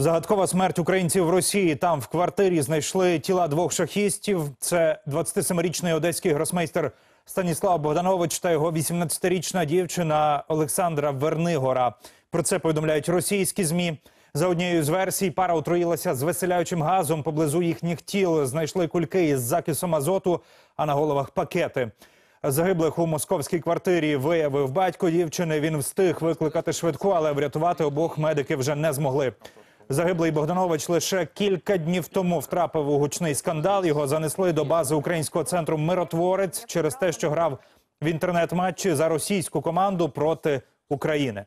Загадкова смерть українців в Росії там в квартирі знайшли тіла двох шахістів. Це 27-річний одеський гросмейстер Станіслав Богданович та його 18-річна дівчина Олександра Вернигора. Про це повідомляють російські змі. За однією з версій, пара отруїлася з веселяючим газом. Поблизу їхніх тіл знайшли кульки із закисом азоту, а на головах пакети. Загиблих у московській квартирі виявив батько дівчини. Він встиг викликати швидку, але врятувати обох медики вже не змогли. Загиблий Богданович лише кілька днів тому втрапив у гучний скандал. Його занесли до бази українського центру Миротворець через те, що грав в інтернет-матчі за російську команду проти України.